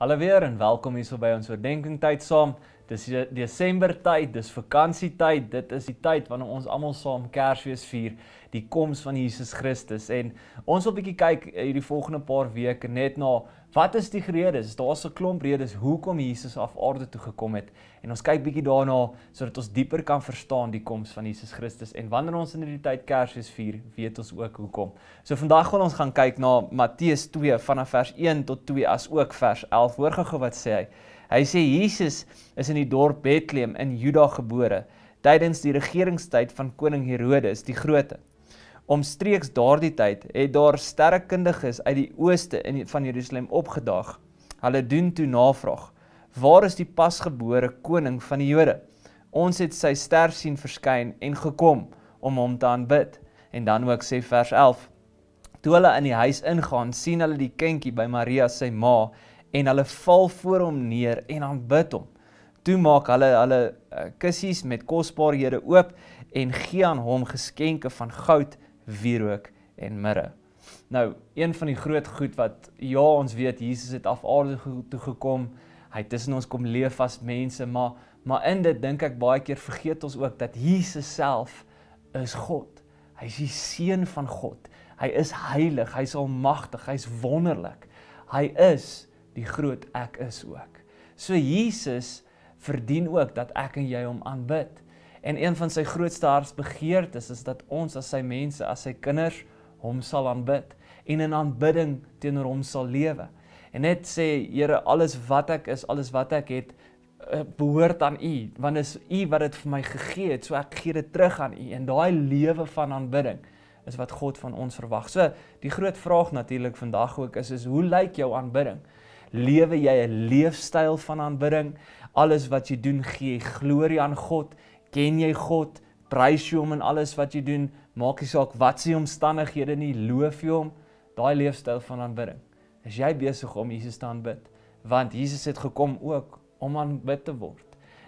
Hallo weer en welkom hierso by ons oordenkingtyd saam. Dis die Desember tyd, dis vakansietyd, dit is die tyd wanneer ons almal saam Kersfees vier, die koms van Jesus Christus. En ons wil 'n bietjie kyk eh, hierdie volgende paar weke net na wat is die redes? Is daar 'n klomp redes hoekom Jesus af aarde toe gekom het? En ons kyk bietjie daarna sodat ons dieper kan verstaan die koms van Jesus Christus en wanneer ons in hierdie tyd Kersfees vier, weet ons ook hoekom. So vandag wil ons gaan kyk na Matteus 2 vanaf vers 1 tot 2 as ook vers 11. Hoor gou wat sê hy. Hy sê Jesus is in die dorp Bethlehem in Juda gebore tydens die regeringstyd van koning Herodes die Grote. Omstreeks daardie tyd het daar sterrekundiges uit die ooste in van Jerusalem opgedaag. Hulle doen toe navraag: "Waar is die pasgebore koning van die Jode? Ons het sy ster sien verskyn en gekom om hom te aanbid." En dan ook sê vers 11: "Toe hulle in die huis ingaan, sien hulle die kindjie by Maria sy ma en hulle val voor hom neer en aanbid hom. Toe maak hulle hulle eh, kussies met kosbarehede oop en gee aan hom geskenke van goud, wierook en mirre. Nou, een van die groot goed wat ja, ons weet Jesus het af aarde toe gekom. Hy tussen ons kom leef as mense, maar maar in dit dink ek baie keer vergeet ons ook dat Jesus self is God. Hy is die seun van God. Hy is heilig, hy is almagtig, hy is wonderlik. Hy is die groot ek is ook. So Jesus verdien ook dat ek en jy hom aanbid. En een van sy grootste hartsbegeertes is dat ons as sy mense, as sy kinders hom sal aanbid en in aanbidding teenoor hom sal lewe. En net sê Here, alles wat ek is, alles wat ek het, eh, behoort aan U, want dit is U wat dit vir my gegee het, so ek gee dit terug aan U. En daai lewe van aanbidding is wat God van ons verwag. So die groot vraag natuurlik vandag ook is is hoe lyk jou aanbidding? lewe jy 'n leefstyl van aanbidding. Alles wat jy doen, gee glorie aan God. Ken jy God? Prys jy hom in alles wat jy doen? Maak nie saak wat se omstandighede nie, loof jy hom. Daai leefstyl van aanbidding. Is jy besig om Jesus te aanbid? Want Jesus het gekom ook om aanbid te word.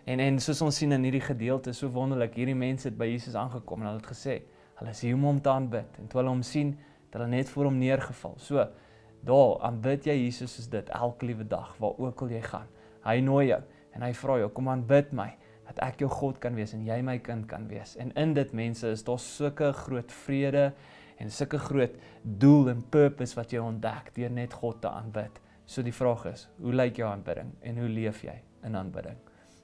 En en soos ons sien in hierdie gedeelte, so wonderlik, hierdie mense het by Jesus aangekom en hulle het gesê, hulle is hier om hom te aanbid. En toe hulle hom sien, het hulle net voor hom neergeval. So daar aanbid jy Jesus soos dit elke liewe dag waar ook al jy gaan. Hy nooi jou en hy vra jou kom aanbid my dat ek jou God kan wees en jy my kind kan wees. En in dit mense is daar sulke groot vrede en sulke groot doel en purpose wat jy ontdek deur net God te aanbid. So die vraag is, hoe lyk jou aanbidding en hoe leef jy in aanbidding?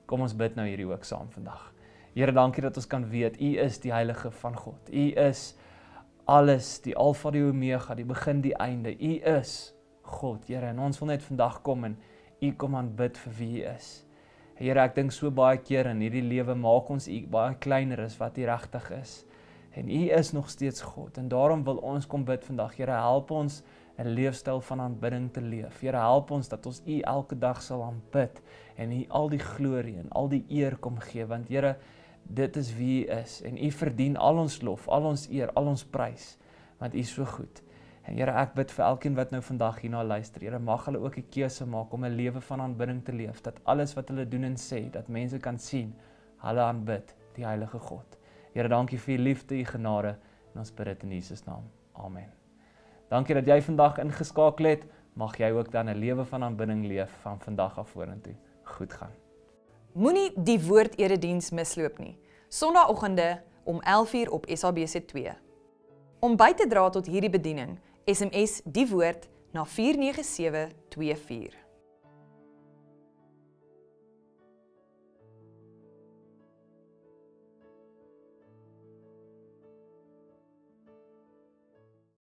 Kom ons bid nou hierdie ook saam vandag. Here, dankie dat ons kan weet U is die heilige van God. U is alles, die Alfa die Omega, die begin die einde. U is God, Here, en ons wil net vandag kom en u kom aanbid vir wie u is. Here, ek dink so baie keer in hierdie lewe maak ons u baie kleiner as wat u regtig is. En u is nog steeds God, en daarom wil ons kom bid vandag. Here, help ons 'n leefstyl van aanbidding te leef. Here, help ons dat ons u elke dag sal aanbid en u al die glorie en al die eer kom gee, want Here, dit is wie u is en u verdien al ons lof, al ons eer, al ons prys want u is so goed. En Here, ek bid vir elkeen wat nou vandag hierna luister. Here, mag hulle ook 'n keuse maak om 'n lewe van aanbidding te leef, dat alles wat hulle doen en sê, dat mense kan sien hulle aanbid die heilige God. Here, dankie vir u liefde, u genade en ons bid dit in Jesus naam. Amen. Dankie dat jy vandag ingeskakel het. Mag jy ook dan 'n lewe van aanbidding leef van vandag af vorentoe. Goed gaan. Moenie die woord erediens misloop nie. Sondagoggende om 11:00 op SABC2. Om by te dra tot hierdie bediening, SMS die woord na 49724.